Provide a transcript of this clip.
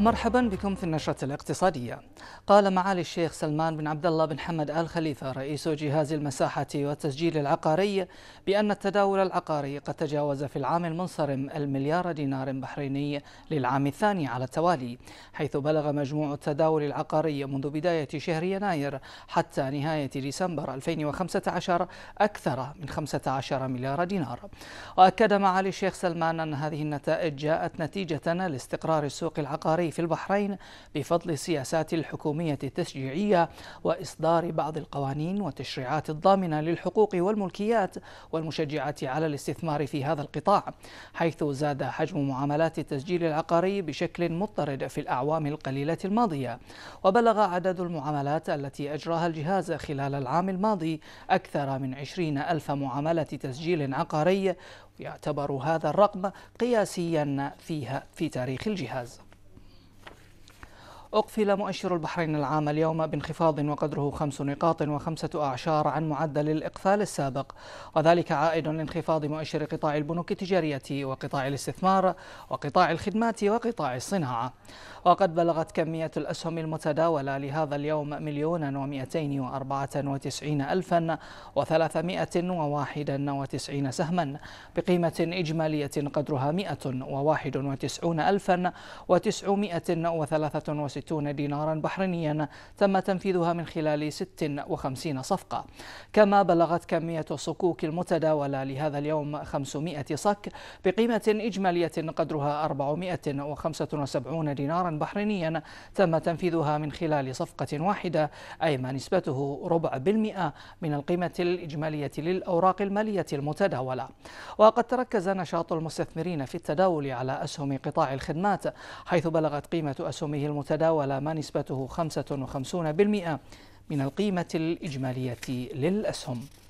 مرحبا بكم في النشرة الاقتصادية. قال معالي الشيخ سلمان بن عبد الله بن حمد آل خليفة رئيس جهاز المساحة والتسجيل العقاري بأن التداول العقاري قد تجاوز في العام المنصرم المليار دينار بحريني للعام الثاني على التوالي، حيث بلغ مجموع التداول العقاري منذ بداية شهر يناير حتى نهاية ديسمبر 2015 أكثر من 15 مليار دينار. وأكد معالي الشيخ سلمان أن هذه النتائج جاءت نتيجة لاستقرار السوق العقاري في البحرين بفضل السياسات الحكومية التشجيعية وإصدار بعض القوانين والتشريعات الضامنة للحقوق والملكيات والمشجعة على الاستثمار في هذا القطاع حيث زاد حجم معاملات التسجيل العقاري بشكل مضطرد في الأعوام القليلة الماضية وبلغ عدد المعاملات التي أجراها الجهاز خلال العام الماضي أكثر من 20 ألف معاملة تسجيل عقاري يعتبر هذا الرقم قياسيا فيها في تاريخ الجهاز أقفل مؤشر البحرين العام اليوم بانخفاض وقدره خمس نقاط وخمسة أعشار عن معدل الإقفال السابق وذلك عائد لانخفاض مؤشر قطاع البنوك التجارية وقطاع الاستثمار وقطاع الخدمات وقطاع الصناعة وقد بلغت كمية الأسهم المتداولة لهذا اليوم مليون ومئتين وأربعة وتسعين ألفا وثلاثمائة وواحدا وتسعين سهما بقيمة إجمالية قدرها مئة وواحد وتسعون ألفا وتسعمائة وثلاثة وستين وستون دينارا بحرينيا تم تنفيذها من خلال 56 صفقة كما بلغت كمية الصكوك المتداولة لهذا اليوم 500 صك بقيمة إجمالية قدرها 475 دينارا بحرينيا تم تنفيذها من خلال صفقة واحدة أي ما نسبته ربع بالمئة من القيمة الإجمالية للأوراق المالية المتداولة وقد تركز نشاط المستثمرين في التداول على أسهم قطاع الخدمات حيث بلغت قيمة أسهمه المتداولة تداول ما نسبته 55% من القيمة الإجمالية للأسهم